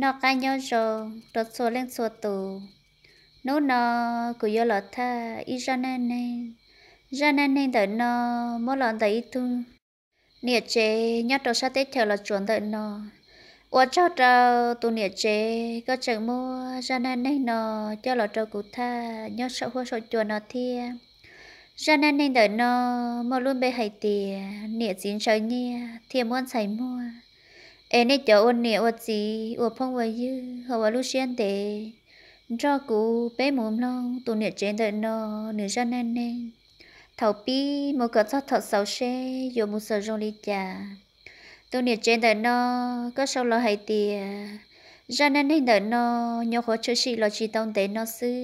nó cái nhau rồi đột số lên số tù nó nó cứ yêu lọt tha ít ra nên nên ra nên nên đợi nó mỗi lần đợi ít thương nhiệt chế nhát đầu sát tết theo là chuẩn đợi nó ủa cho trâu tụ nhiệt chế có chẳng mua ra nên nên nó cho lọt trâu cụ tha nhát sợ hoa sợ chuẩn nó thia ra nên nên đợi nó mỗi luôn bê hay tiền nhiệt chín trời nhia thì muốn xảy mua em ấy cho ôn nè ôn gì ôn phong vậy chứ họ vào lúc xem thế cho cú bé mồm nó tụ nè trên đời nó nửa ra anh nên thầu pi một cái cho thật xấu xe dù một sợ rong đi chả tụ nè trên đời nó có sau lo hay tìa ra anh nên đời nó nhau khó chơi xì lo chỉ tông tế nó sư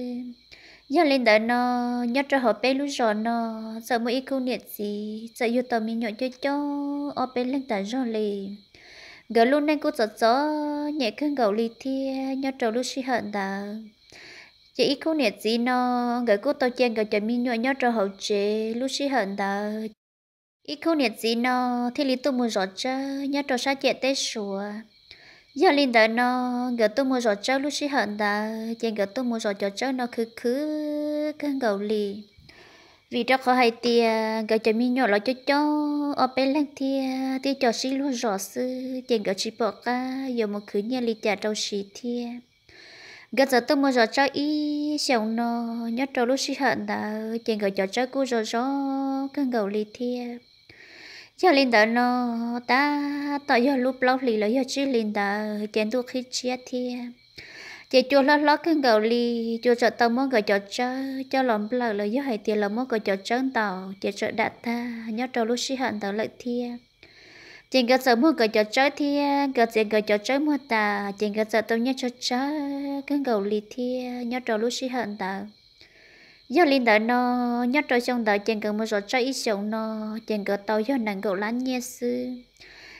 nhớ lên đời nó nhớ cho họ bé lúc rồi nó sợ mỗi ít câu niệm gì sợ yêu tầm mình nhộn chơi cho ở bé lên đời rồi liền gỡ luôn nên cô giật gió nhẹ cơn gầu lì thì nhau trầu lúc suy hận ta chị ít cô nhẹ gì nó gỡ cô tao chen gỡ trời mi nhọ nhau trầu hậu chế lúc suy hận ta ít cô nhẹ gì nó thế lý tôi muốn rõ cha nhau trầu sa chạy tết sủa giờ linh đã nó gỡ tôi muốn rõ cha lúc suy hận ta chen gỡ tôi muốn rõ cho nó khứ khứ cơn gầu lì vì đó có hay thì gọi cho mi nhỏ lo cho cho ở bên lăng thì thì cho xí luôn rõ sư tiền gọi chỉ bỏ cả giờ một khứ nhà lý trả đâu xí thì gần giờ tôi mua rõ cho ý xong nó nhớ cho lúc xí hận đã tiền gọi cho cho cô rõ rõ cơn gầu lý thì giờ linh đó nó ta tại giờ lúc lâu lý là giờ chỉ linh đó tiền tôi khi chia thì chị chua lót lót cái gầu li chua cho tao muốn gọi cho chớ cho lòng lờ lời gió hay tiền lòng muốn gọi cho chớ tàu chị cho đạt tha nhớ trâu lúc xí hận tàu lợi thiên chị gọi sợ muốn gọi cho chớ thiên gọi chị gọi cho chớ mua tà chị gọi sợ tao nhớ cho chớ cái gầu li thiên nhớ trâu lúc xí hận tàu giờ linh đợi nó nhớ trâu xong đợi chị gọi mua rồi chớ ít xong nó chị gọi tàu gió nặng gầu lán nhé sư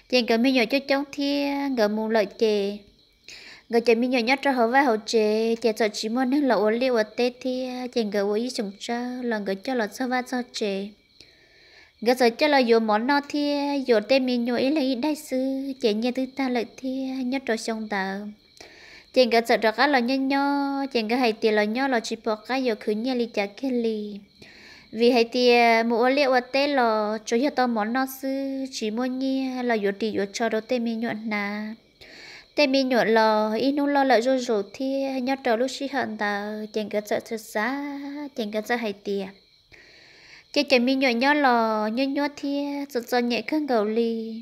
chị gọi mình nhớ cho chống thiên gọi mua lợi chè người chơi mi nhỏ nhất cho họ vay họ chế chế cho chị mua nên là ổn liệu ở tết thì chế người ý chúng cho là người cho là cho vay cho chế người chơi cho là dù món nó thì dù tên mi nhỏ ấy là ít đại sư chế nhà thứ ta lại thì nhất cho xong tờ chế người sợ được cái là nhân nho chế người hay tiền là nho là chỉ bỏ cái giờ khứ nhà lì chả kia lì vì hay thì mua liệu ở tết là cho nhà tao món nó sư chỉ mua nhi là dù thì dù cho đồ tên mi nhỏ nà tại mình nhọ lò ít lo lợi rồi rồi thì nhớ trò lúc xí hận ta chẳng cần sợ thật giá chẳng cần sợ hay tiền chỉ chỉ mình nhọ nhớ lò nhớ nhớ thì sợ sợ nhẹ khăn gầu li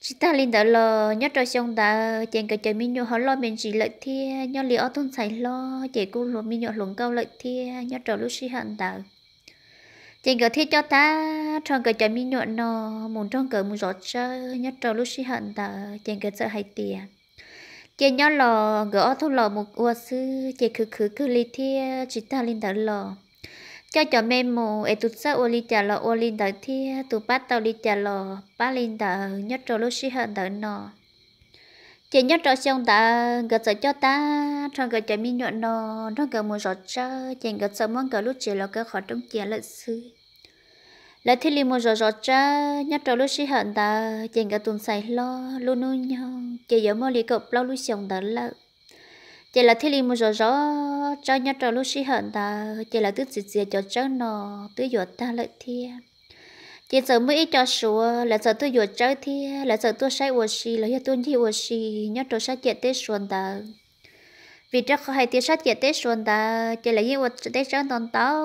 chỉ ta linh đó lò nhớ trò xong ta chẳng cần chỉ mình nhọ họ lo mình chỉ lợi thì nhớ li ở thôn xài lo chỉ cô lo mình nhọ lùng câu lợi thì nhớ trò lúc xí hận ta chẳng cần thiết cho ta trong cái chỉ mình nhọ nó muốn trong cái muốn rõ chơi nhớ trò lúc xí hận ta chẳng cần sợ hay tiền chị nhớ lò gỡ thu lò một ua sư chị cứ cứ cứ li thia chị ta linh đã lò cho cho mẹ mù e tụt xa ua li chả lò ua linh đã thia tụ bát tàu li chả lò ba linh đã nhất trò lúc xí hơn đỡ nọ chị nhất trò xong ta gỡ sợ cho ta trong gỡ cho mi nhọn nọ nó gỡ mua rõ cho chị gỡ sợ muốn gỡ lúc chị lò gỡ khỏi trong chị lợi sư là thi li một giọt giờ cha nhát trâu lúc xí hận ta chèn cả tuần say lo luôn nuôi nhau chỉ giờ mò li cộp lâu lúc xong đó là chỉ là thi li một giọt giờ cha nhát trâu lúc xí hận ta chỉ là tức gì gì cho cháu nó tứ giọt ta lợi thiên chỉ sợ mới cho sủa là sợ tôi giọt chơi thì là sợ tôi sai uổng xì là tôi chỉ uổng xì nhát trâu sai chuyện tết xuân ta vì trước hay tiếc sách giờ tết xuân ta chỉ là những vật tết sáng toàn tao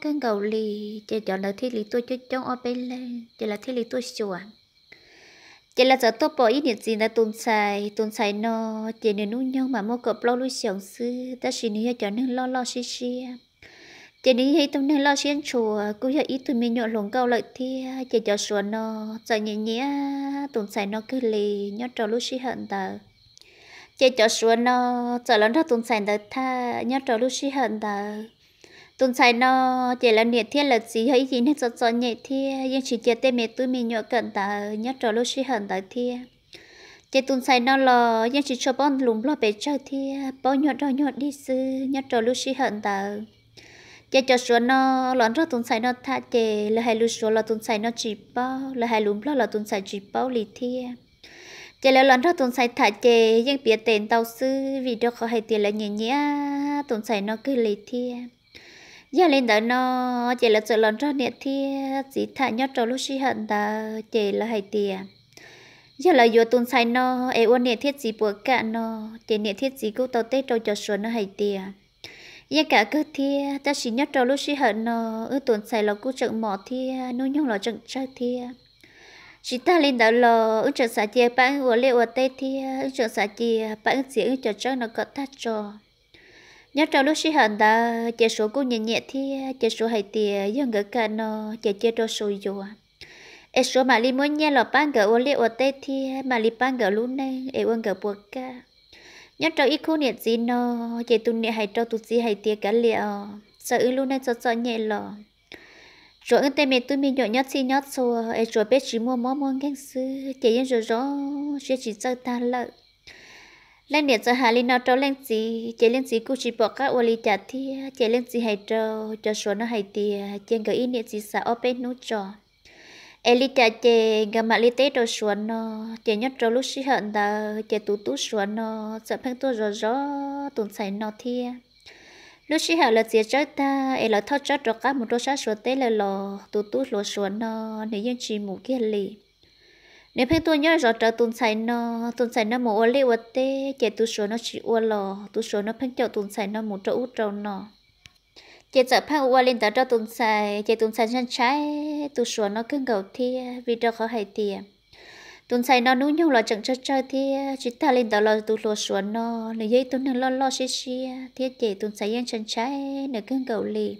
cái gầu lì chỉ chọn là thiết lý tôi cho trong ở bên lên chỉ là thiết lý tôi chùa chỉ là giờ tôi bỏ ít nhiệt gì là tồn xài tồn xài nó chỉ nên nuôi nhau mà mua cọp lo lui sòng sư ta chỉ nên cho nên lo lo xí xí chỉ nên hay tâm nên lo xuyên chùa cũng giờ ít tôi mình nhọ lồng câu lại thi chỉ cho xuân nó giờ nhẹ nhẹ tồn xài nó cứ lì nhớ trò lui xí hận ta chế cho xua nó cho lớn ra tuần sản đời tha nhớ cho lúc xí hận đời tuần sản nó chế là nhiệt thiết là gì hay gì nên cho cho nhẹ thiết nhưng chỉ chế tên mẹ tôi mình nhọ cận đời nhớ cho lúc xí hận đời thiết chế tuần sản nó là nhưng chỉ cho bọn lùng lo bể chơi thiết bao nhọ đó nhọ đi sư nhớ cho lúc xí hận đời chế cho xua nó lớn ra tuần sản nó tha chế là hai lúc xua là tuần sản nó chỉ bao là hai lùng lo là tuần sản chỉ bao lì thiết chỉ là lần đầu tuần sai thả chè nhưng biết tên tàu sư vì đó có hay tiền là nhẹ nhẹ tuần sai nó cứ lì thi giờ lên đó nó chỉ là chỗ lần đó nhẹ thi chỉ thả nhớ trâu lúc suy hận ta, chỉ là hay tiền giờ là vừa tuần sai nó ai uốn nhẹ thiết gì bữa cả nó chỉ nhẹ thiết gì cũng tàu tết trâu cho xuân nó hay tiền giờ cả cứ thi ta chỉ nhớ trâu lúc suy hận nó ư tuần sai là cũng trận mỏ thi nuôi nhung là trận trai thi chị ta lên đó lò ứng trợ xã chia bạn ngồi lệ ở tây thì ứng trợ xã chia bạn ứng chỉ ứng trợ cho nó có ta cho nhớ trong lúc sinh hành đã chế số cũng nhẹ nhẹ thì chế số hay tiền do người cả nó chế chế đôi số rồi ở số mà li muốn nhớ là bạn gỡ ở lệ ở tây thì mà li bạn gỡ luôn này ở quân gỡ buộc cả nhớ trong ít khu nhiệt gì nó chế tu nhiệt hay trong tu gì hay tiền cả liệu sợ ứng lúc này sợ sợ nhẹ lòng rồi anh tên mẹ tôi mình nhỏ nhất xin nhất số ấy rồi bé chỉ mua món món cái sư chị em rồi rõ sẽ chỉ cho ta lợ lên điện cho hà linh nó trâu lên gì chị lên gì cũng chỉ bỏ các ô ly chả thì chị lên gì hay trâu cho số nó hay thì chị gửi ý niệm gì sợ ở bên nút trò Eli cha chè gặp mặt li tế đồ xuân nó chè nhất trâu lúc xí hận ta chè tú tú xuân nó sợ phăng tôi rõ rõ tuần xảy nó thiê lúc xí hậu là dễ chơi ta ấy là thao chơi rồi cá một đôi sát số tế là lò tụ tụ lò số nó nếu như chỉ mù kia lì nếu phải tôi nhớ rõ trở tuần sai nó tuần sai nó một ô liu tế chạy tụ số nó chỉ ô lò tụ số nó phải cho tuần sai nó một chỗ út trâu nó chạy chợ phải ô lên tới cho tuần sai chạy tuần sai chân trái tụ số nó cứ gầu thì vì cho khó hay tiền tôn sai nó nuôi nhung là chẳng cho chơi thì ờ, chúng ta lên đó lo tu lúa xuống nó là dây tôn nó lo lo xí xí ờ, thiết chị tôn sai yên chân trái nửa cơn gầu lì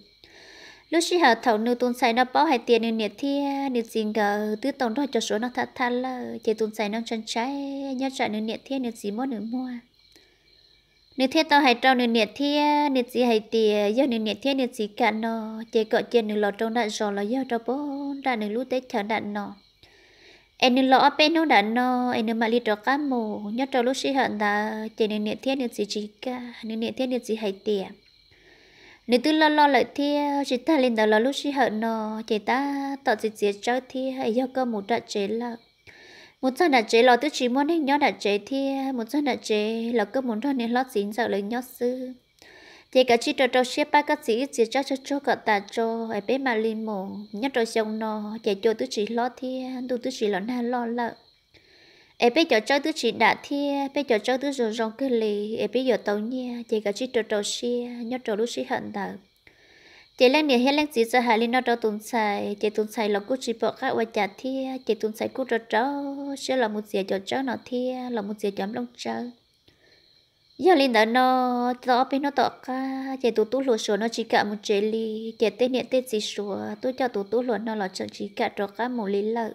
lúc xí hở thầu nửa tôn sai nó bỏ hai tiền nửa nhiệt thì ờ, nửa gì ngờ tứ tổng đó cho số nó thà thà là chế tôn sai nó chân trái nhớ trả nửa nhiệt thì nửa gì mua nửa mua nửa thiết tao hay trao nửa nhiệt thì nửa gì hay tiền giờ nửa nhiệt thì nửa gì cả nó chế cọ chị nửa lo trong đạn giò là giờ trao bốn ra nửa lũ tết chờ đạn nó em lọ bên nó đã no em mà li trò cá mồ nhớ trò lúc xí hận đã chỉ nên niệm thiết niệm gì chỉ cả nên niệm thiết niệm gì hay tiền nếu tôi lo lo lại thiết chỉ ta lên đó lo lúc xí hận nó chỉ ta tạo gì gì cho thiết hay do cơ một trận chế là một trận đã chế là tôi chỉ muốn nên nhớ đã chế thiết một trận đã chế là cơ muốn thôi nên lo dính sợ lấy nhớ xưa chỉ cả chỉ cho cho xếp ba cái gì chỉ cho cho cho cả ta cho ai bé mà li mồ nhất rồi xong nó chỉ cho tôi chỉ lo thì tôi tôi chỉ lo na lo lợ ai bé cho cho tôi chỉ đã thì bé cho cho tôi rồi rong cái lì ai bé giờ tàu nha chỉ cả chỉ cho cho xếp nhất rồi lúc xí hận ta chị lên nè hết lên chị cho hà linh nó đâu tồn tại chị tồn tại là cú chỉ bỏ các quả chả thi chị tồn tại cú cho cháu sẽ là một giờ cho cháu nó thi là một giờ cho ông chơi giờ linh đã nó rõ bên nó tỏ cả giờ tụ tụ lúa số nó chỉ cả một chế ly giờ tên niệm tên gì số tôi cho tụ tụ lúa nó là chọn chỉ cả rõ cả một lý lợi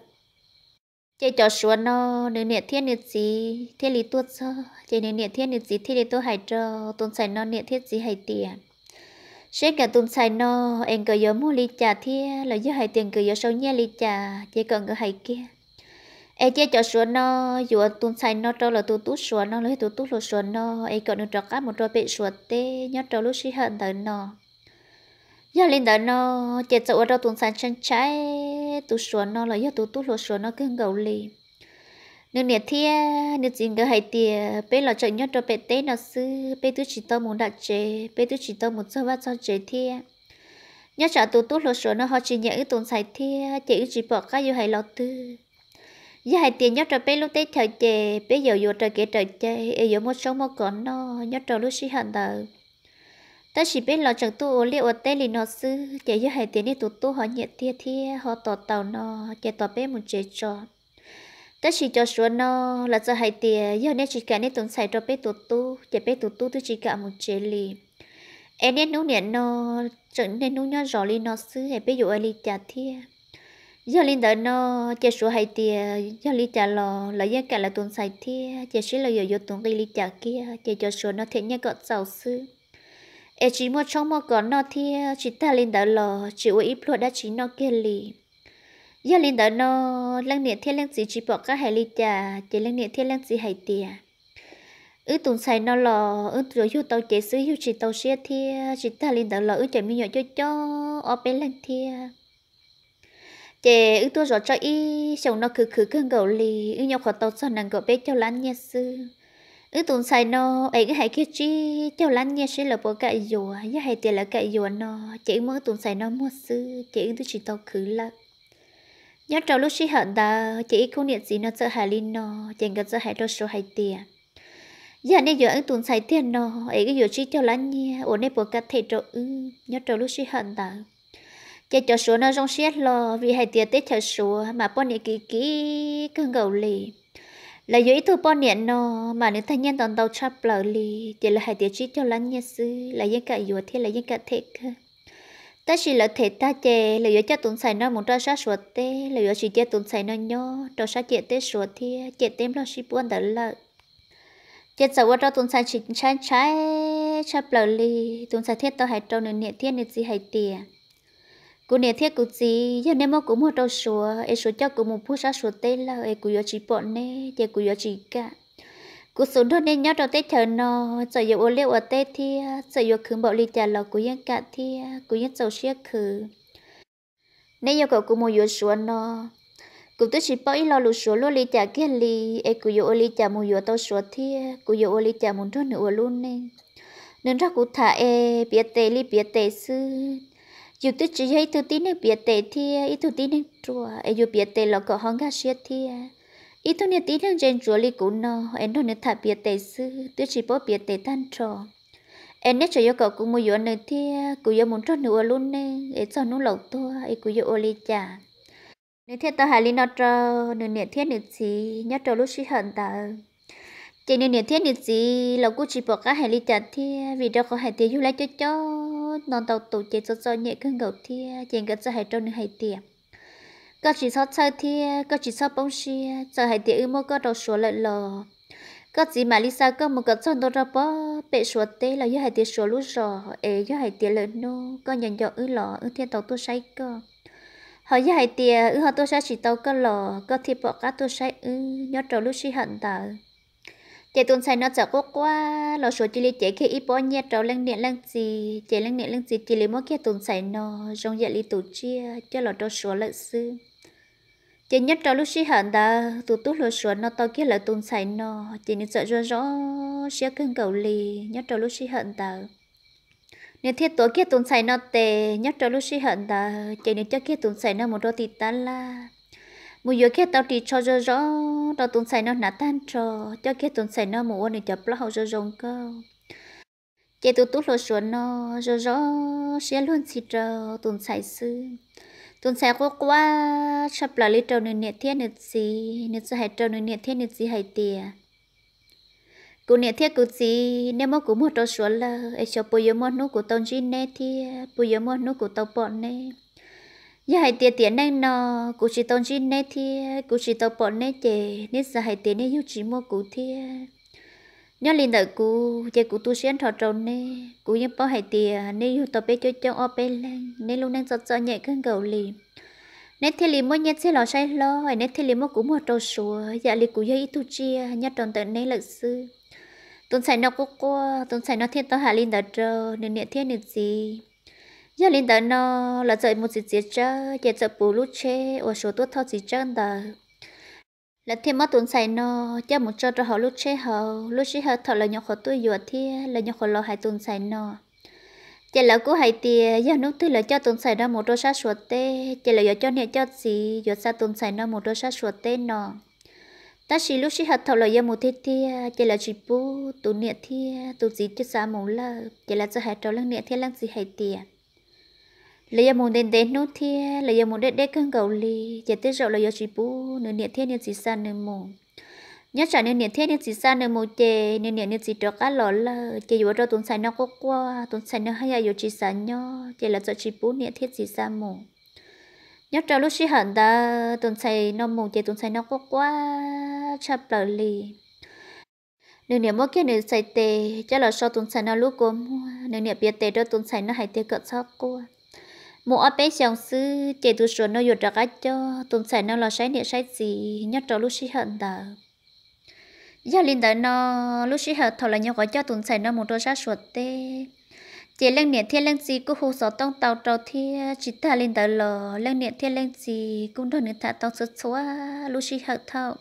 chị cho số nó nên niệm thiên niệm gì thiên lý tuốt sơ chị nếu niệm thiên niệm gì thiên lý tôi hải trơ tôn xài nó niệm thiết gì hải tiền sẽ cả tôn xài nó em cứ nhớ mua lý trả thiên là giờ hải tiền cứ nhớ sâu nhé lý trả chị còn cứ hải kia ai chơi cho số nó dù tuần sai nó cho là tu tú số nó lấy tu tú là số nó ai còn được cho cá một trò bị số tê nhớ cho lúc xí hận tới nó giờ lên tới nó chơi cho ở tuần sai chân trái tu số nó là giờ tu tú là số nó cứ gầu lì nếu nhiệt thi nếu chỉ cái hay tiề bé là chơi nhớ cho bé tê nó sư bé tu chỉ tao muốn đặt chế bé tu chỉ tao muốn cho vắt cho chế thi nhớ trả tu tú là số nó họ chỉ nhớ tuần sai thi chỉ chỉ bỏ cái gì hay lo tư giờ hai tiền nhất trở bé lúc tết trời chè bé giờ vừa trời kể trời chè ở giờ một số một con nó nhất trở lúc sinh hận đời ta chỉ biết lo chẳng tu liệu ở tết lì nó sư chè giờ hai tiền đi tụ tu họ nhiệt thiệt thiệt họ tỏ tàu nó chè tỏ bé một chế trò ta chỉ cho số nó là cho hai tiền giờ nên chỉ cả nên tốn xài cho bé tụ tu chè bé tụ tu tôi chỉ cả một chế lì em nên nấu nè nó chẳng nên nấu nhớ rõ lì nó sư hay bé dụ ở lì chả thiệt giờ linh đó nó chơi số hai tia giờ linh trả lò là giờ cả là tuần sai tia chơi số là giờ giờ tuần cái linh trả kia chơi cho số nó thế nhá còn giáo sư em chỉ mua trong mua còn nó thì chỉ ta linh đó lò chỉ uống ít luôn đã chỉ nó kia lì giờ linh đó nó lăng niệm thiên lăng gì chỉ bỏ các hai linh trả chỉ lăng niệm thiên lăng gì hai tia ư tuần sai nó lò ư rồi hiu tàu chế sư hiu chỉ tàu xe tia chỉ ta linh đó lò ư chạy mi nhỏ cho cho ở bên lăng tia để ư ừ, tôi rõ cho y chồng nó cứ cứ cứ gầu lì ư ừ, nhau khó tàu cho nàng gầu bé cho lán nhé sư ư ừ, tụng sai nó ấy cái hai kia chi cho lán nhé sư là bộ cậy dùa giá hai tiền là cậy dùa nó chỉ muốn tụng sai nó mua sư chỉ ư tôi chỉ tàu khứ là nhớ trâu lúc sĩ hận ta chỉ cô niệm gì nó sợ hại linh nó chẳng cần sợ hại đâu số hai tiền giờ này giờ anh tuần xài tiền nó ấy cái giờ chỉ cho lán nhé ổn này bộ cắt thầy trâu ư nhớ trâu lúc sĩ hận ta chạy cho số nó rong xét lo vì hai tiệt tết cho số mà pon nhẹ kỹ kỹ cứ gầu lì là dưới thứ pon nhẹ nó mà nếu thanh niên toàn tàu chắp lở lì chỉ là hai tiệt chỉ cho lắn nhé sư là những cả yếu thế là những cả thế cơ ta chỉ là thể ta chè là yếu cho tụng xài nó muốn cho sát suốt tê là yếu chỉ cho tụng xài nó nhó cho sát chè tết suốt thì chè tém nó chỉ buồn đỡ lợi chết sợ quá cho tuần sai chỉ trái trái chắp lờ li tuần sai thiết tao hãy trâu nửa nhẹ thiết nửa gì hãy tiệt cú nè thiết cú gì giờ nè mà cú một đầu số ấy số cho cú một phút sa số tên là ấy cú có chỉ bọn nè giờ cú có chỉ cả cú số đó nên nhớ đầu tết chờ nó giờ giờ ô liu ở tết thì giờ giờ khử bảo ly trả là cú yên cả thì cú yên giàu xe khứ, nè giờ cậu cú một yếu số nó cú tôi chỉ bảo ít lo lụt số lo ly trả kia ly ấy cũng có ly trả một yếu tao số thì cũng có ly trả muốn thôi nữa luôn nè nên ra cú thả e biết tê ly biết tê sư dù tích chỉ thấy thứ tí này biết tệ thì ít à, thứ tí này chùa ấy dù biết tệ là có hong gà xiết thì ít à. thứ này tí đang trên chùa li cũng nó em đâu nữa thà biết tệ sư tuyết chỉ bỏ biết tệ than trò em nét cho yêu cầu cũng mua yêu nữa thì à, cũng yêu muốn cho nữa luôn nên ấy cho nó lẩu tua ấy cũng yêu oli chả nếu thiết tao hà li nó cho nếu nè thế nữa thì nhớ cho lúc sĩ hận tao chỉ nên thiết nên gì là cũng chỉ bỏ cả hai lý trà thì vì đâu có hai tiền du lại cho cho non tàu tổ chế cho cho nhẹ cơn gầu thì chỉ cần cho hai trâu nữa hai tiền có chỉ sót chơi thì có chỉ sót bông xi giờ hai tiền ưu mơ có đầu số lại lò có gì mà Lisa có một cái chân đồ ra bó, bệ số tê là do hai tiền số lúc rò, ế do hai tiền lớn nô có nhận dọn ưu lò ưu thiên tàu tôi say cơ họ do hai tiền ưu họ tôi say chỉ tàu có lò có thì bỏ cả tôi say ưu nhớ trâu lúc xi hận tàu chị tuần sai nó chả có quá lò số chị lấy chị khi ít bao nhiêu trâu lăng điện lăng gì chị lăng điện lăng gì chị lấy mỗi khi tuần sai nó trong dạ lý tổ chia cho lò trâu số lợi sư chị nhất trâu lúc xí hận ta tụ tụ lò số nó tao kia là tuần sai nó chị nên sợ rõ rõ sẽ cưng cầu lì nhất trâu lúc xí hận ta nếu thiết tổ kia tuần sai nó tệ nhất trâu lúc xí hận ta chị nên cho kia tuần sai nó một đôi tít ta là mua giờ kia tao đi cho rõ rõ tao tốn xài nó nát tan cho cho kia tốn xài nó mua này chập lâu rõ rồng cơ chị tụt tụt lo xuống nó rõ rõ sẽ luôn xịt cho tốn xài sư tốn xài có quá chập là lấy trâu nên nhiệt thiên nửa gì nửa sẽ hay trâu nên nhiệt thiên nửa gì hay tiề cú nhiệt thiên cú gì nếu mà cô mua trâu xuống là ai cho bùi giờ mua nó của tao gì nè thì bùi giờ mua nó của tao bọn nè giờ hai tiền tiền này nó cụ chỉ tông chín này thì cụ chỉ tông bọn này chè nên giờ hai tiền này yêu chỉ mua cụ thì nhớ liền đợi cụ chè cụ tu sĩ thọ tròn này cụ như bao hai tiền nên yêu tập bé cho cho ở bên lên nên luôn đang sợ sợ nhẹ cơn gầu liền nên thì liền mua nhét xe lò say lo nên thì liền mua cũng mua trâu sùa giờ liền cụ yêu ít tu chia nhớ tròn tận này lợn sư tuần sai nó cô cô tuần sai nó thiên tao hạ linh đợi trâu nên nhẹ thiên được gì giờ linh đó nó là dạy một gì gì chứ giờ dạy bù lú chê ở số tuổi thọ gì chân đó là thêm mất tuần sài nó cho một cho cho họ lú chê họ lú chê họ thọ là nhỏ khổ tuổi vừa thì là nhỏ khổ lo hai tuần sài nó giờ là cú hai tiền giờ nút tôi là cho tuần sài nó một đôi sát suốt tê giờ là giờ cho nè cho gì giờ sa tuần sài nó một đôi sát suốt tê nó ta chỉ lú chỉ hạt thầu là giờ một thế thia chỉ là chỉ bu tụ niệm thia tụ gì chứ sao mù lơ chỉ là cho hạt trò lăng niệm thia lăng gì hay tiệt lấy giờ muốn đến đến nốt thia lấy giờ muốn đến đến cơn cầu ly giờ tới rồi lấy giờ chỉ bu nửa niệm thiên niệm chỉ san nửa mù nhớ trả nửa niệm thiên niệm chỉ san nửa mù chè nửa niệm niệm chỉ trọ cá lỏ lơ chè vừa rồi tuần sai nó có qua tuần sai nó hay giờ chỉ san nhớ chè là giờ chỉ bu niệm thiên chỉ san mù nhớ trả lúc chỉ hận ta tuần sai nó mù chè tuần sai nó có qua chập lở ly nửa niệm mỗi kia nửa sai tê chắc là sau tuần sai nó lúc cô nửa niệm biết tê đó tuần sai nó hay tề cỡ sóc qua mua ở bên xong sư để tu sửa nó dột ra cái cho tụm sải nó là sái niệm sái gì nhất trò lúc sĩ hận ta giờ linh đó nó lúc sĩ hận thầu là nhớ gọi cho tụm sải nó một đôi sát suốt tê chỉ lên niệm thiên lên gì cũng hồ sơ tông tàu trâu thiên chỉ ta linh đó lò lên niệm thiên lên gì cũng đôi niệm thả tông số số lúc sĩ hận thầu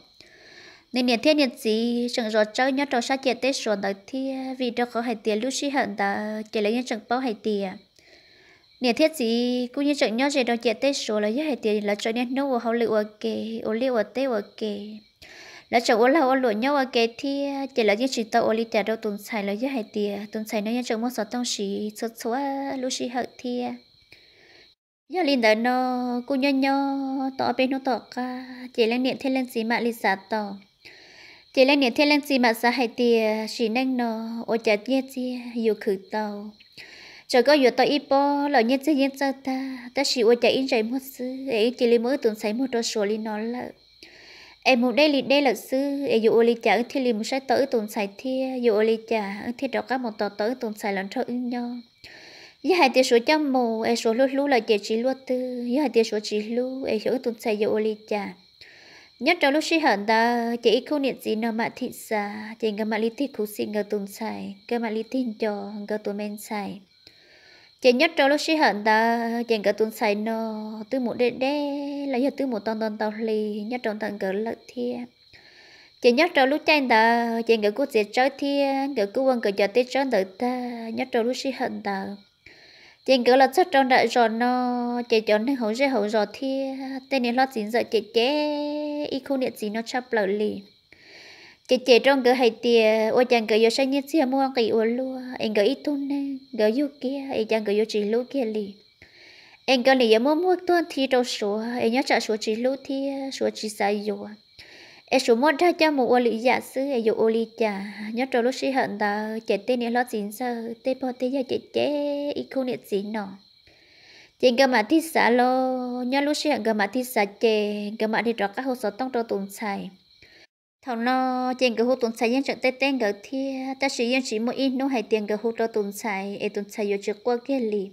nên niệm thiên niệm gì chẳng rõ cháu nhớ trò sát chỉ tê suốt đó thiên vì đâu có hay tiền lúc sĩ hận ta chỉ lấy những chẳng bao hay tiền nè thiết gì cũng như chẳng nhớ gì đâu chị tết số là giá hay tiền là cho nên nấu hậu liệu ok ô liệu tê ok là chẳng ô lâu ô lụa nhau ok thì chỉ là những chuyện tàu ô li tiền đâu tuần xài là giá hay tiền tuần xài nó như chẳng muốn sợ tông xì sợ số lúc xì hậu thì giờ linh đó nó cũng như nhớ tao bên nó tao cả chỉ là niệm thiên lên gì mà li giả tao chỉ là niệm thiên lên gì mà giá hay tiền chỉ nên nó ô chặt nhẹ chi yêu khử tàu cho có vừa tới ít bó là nhân dân nhân dân ta ta chỉ ôi chạy in chạy một sư ấy chỉ lấy mỗi tuần sấy một đôi sổ li nó là em một đây li đây là sư ấy dụ li chả thì li một sai tới tuần sấy thì dụ li chả thì đó các một tờ tới tuần sấy lần cho ứng nhau giờ hai tiết số trăm mồ em số lúa lúa là chỉ chỉ lúa tư giờ hai tiết số chỉ lúa em số tuần sấy dụ li chả nhất trong lúc suy hận ta chỉ không niệm gì nó mà thị xa chỉ ngầm mà lý thích khu sinh ngờ tuần sấy ngờ mà lý tin cho ngờ tuần men sấy chị nhất trâu lúc xí hận ta chị cả tuần say nó từ một đêm đê lấy giờ từ một ton ton tàu lì nhất trong tận cỡ lợt thiên chị nhất trâu lúc chay ta chị cả cuộc diệt chơi thiên cả cứu quân cỡ giờ tết chơi đợi ta nhất trâu lúc xí hận ta chị cả là chất trong đại giòn nó chị chọn nên hậu dễ hậu giò thiên tên này lo chín giờ chị chế y không điện gì nó chắp lợt lì chị chị trong cửa hay tiệt ô chàng cửa vô sáng nhất xưa mua kỳ ô lúa em cửa ít tuôn nè cửa vô kia em chàng cửa vô chỉ lúa kia lì em cửa giờ mua mua tuôn thì đâu số em nhớ trả số chỉ lúa thì số chỉ sai vô em số mua ra cho một ô lì giả sư em vô ô lì trả nhớ trả lúc xí hận ta chạy tên này lo chín sơ tên bao tên giờ chạy chế ít khu niệm chín nọ chị gà mà thi xã lo nhớ lúc xí hận gà mà thi xã chè gà mà đi trọ các hồ sơ tông trọ tụng xài thằng nó tiền cái hút tốn xài yên chẳng tê tên cái thì ta sử dụng chỉ mỗi ít nó hay tiền cái hút cho tốn xài ấy tốn xài vô trước qua kia lì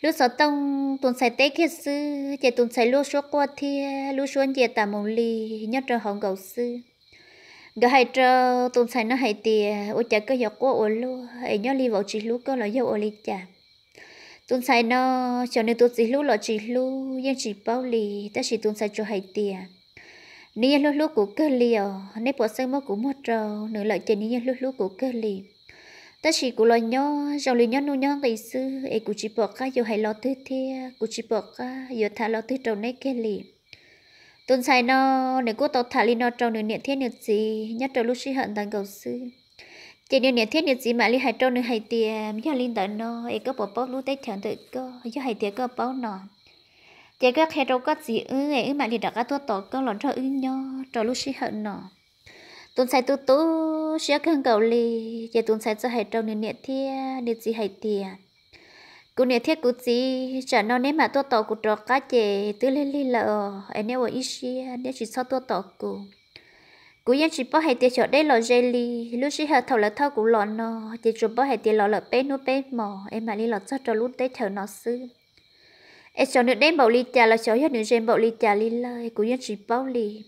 lúc sau tông tốn xài tê kia sư chỉ tốn xài lúa số qua thì lúa số chỉ tạm một lì nhớ cho hồng cầu sư cái hay trơ tốn xài nó hay tiền ô chả cái giọt qua ô lu ấy nhớ lì vào chỉ lúa có là vô ô lì chả tốn xài nó cho nên tốn chỉ lúa là chỉ lúa, yên chỉ bao lì ta chỉ tốn xài cho hay tiền nếu lúc lúc của cơ liều nếu bỏ sang mơ của một trầu nửa lại trên nếu lúc lúc của cơ liều ta chỉ của lo nhó dòng liều nhó nu nhó ngày xưa ấy của chị bỏ cả rồi hay lo thứ thế của chị bỏ cả rồi thả lo thứ trầu nấy cơ liều tuần sai nó nếu cô tao thả li nó trầu nửa niệm thiên niệm gì nhất trầu lúc sĩ hận tàn cầu sư chỉ điều niệm thiết niệm gì mà li hai trâu nửa hai tiền giờ linh tận nó ấy có bỏ bóc lúc tết chẳng tự cơ giờ hai tiền có bao nọ chỉ dạ, có khe đâu có gì ư ấy mà thì đặt có tua tổ có lón cho ư nhau cho lúc sinh hận nọ tuần sai tu tu sẽ không cầu lì chỉ dạ, tuần sai cho hai trâu niệm niệm thia niệm gì hai tiền. cú niệm thiết cú gì chả nó nếu mà tua tổ cú trọ cá chè tứ lên lên lợ anh em ở ít xí nếu chỉ sau tua tổ cú cú yên chỉ bỏ hai tiền cho đây là lò jelly lúc sinh hận thầu là thâu cú lọ nọ chỉ dạ, chụp bỏ hai tiền lọ lợ bé nu bé mỏ, em mà đi lọ cho cho lúc đấy thầu nó xứ e cho nước đến bảo li trà là cho hết nước trên bảo li trà li lời của nhân chỉ bảo li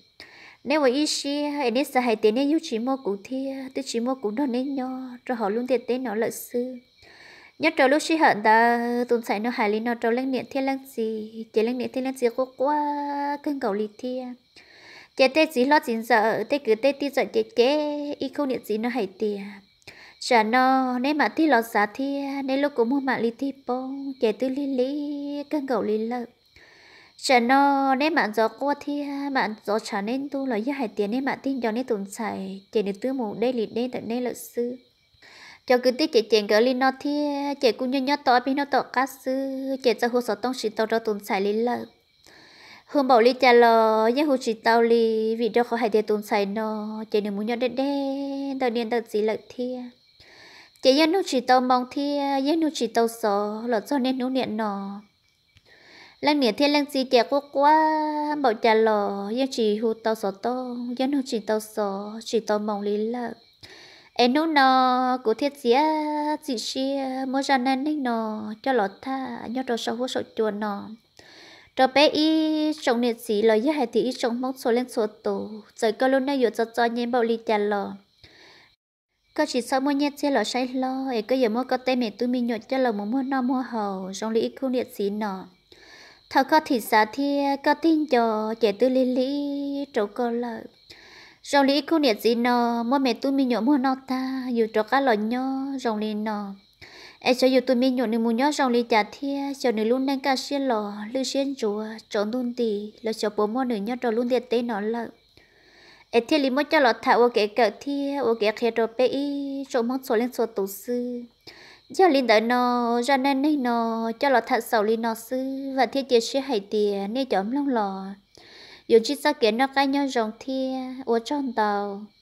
nếu mà ý xí e nên sa hay tiền nên yêu chỉ mua cụ thia tôi chỉ mua cụ nó nên nho rồi họ luôn tiền tên nó lợi sư nhất trò lúc xí hận ta tụn sai nó hài lý nó trò lăng niệm thiên lăng gì chỉ lăng niệm thiên lăng gì có quá cưng cầu li thia chế tê chỉ lo chính giờ tê cứ tê ti giỏi chế chế y không niệm gì nó hay tiền Chả no nếu mà thi lọt giá thì nếu lúc cũng mua mạng lý thi bố chạy tư lý lý cân gầu lý lợi Chả no nếu mà gió qua thì mà gió chả nên tu là giá hải tiền nếu mà tin cho nên tồn xài chạy được tư mù đây lý đây tận đây lợi sư cho cứ tiết chạy chạy gỡ lý no thì chạy cũng nhớ nhớ tỏ bên nó tỏ cá sư chạy cho hồ sơ tông sĩ tàu ra tồn xài lý lợi hôm bảo lý cha lo nhớ hồ sĩ tàu lý vì đâu có hải tiền tồn xài no chạy được muốn nhớ đế đế đợi niên đợi gì lợi thiệt chị yên nụ chỉ tàu mong thì yên nụ chỉ tàu sợ lọt cho nên nụ niệm nọ lần miệng thiên lần gì trẻ quốc quá bảo trả lò yên chỉ hù tàu sợ to yên nụ chỉ tàu sợ chỉ tàu mong lý lợ em nụ nọ cụ thiết gì chỉ xia mua ra nên nên nọ cho lọt tha nhớ đồ sau hú sầu chuồn nọ trở bé y trong niệm gì lời với hai thì y trong mong số lên số tổ trời cơ luôn nay dụ cho cho nhiên bảo lý trả lò có chỉ sau mua nhét chia lọ say lo ấy cứ giờ mua có tay mẹ tôi mình nhột cho lò muốn mua no mua hầu trong lý không điện xí nọ thảo có thịt xá thì có tin cho trẻ tư lý lý chỗ cô lợi trong lý không điện gì nọ mua mẹ tôi mình nhột mua no ta dù cho cá lọ nhó trong lý nọ ấy cho dù tôi mình nhột nên mua nhó trong lý chả thia cho nên luôn đang cá xiên lò lưu xiên chùa trộn luôn tì là cho bố mua nửa nhó trộn luôn tiệt tế nọ lợi ở thiên lý mới cho lọt thảo ô cái cỡ thi ở cái kia rồi bé chỗ mong số lên số tổ sư cho linh đợi nó ra nên nên nó cho lọt thảo sầu linh nó sư và thiên chế sẽ hay tiền nên chấm lòng lò dù chỉ sao kiến nó cái nhau dòng thi ô trong tàu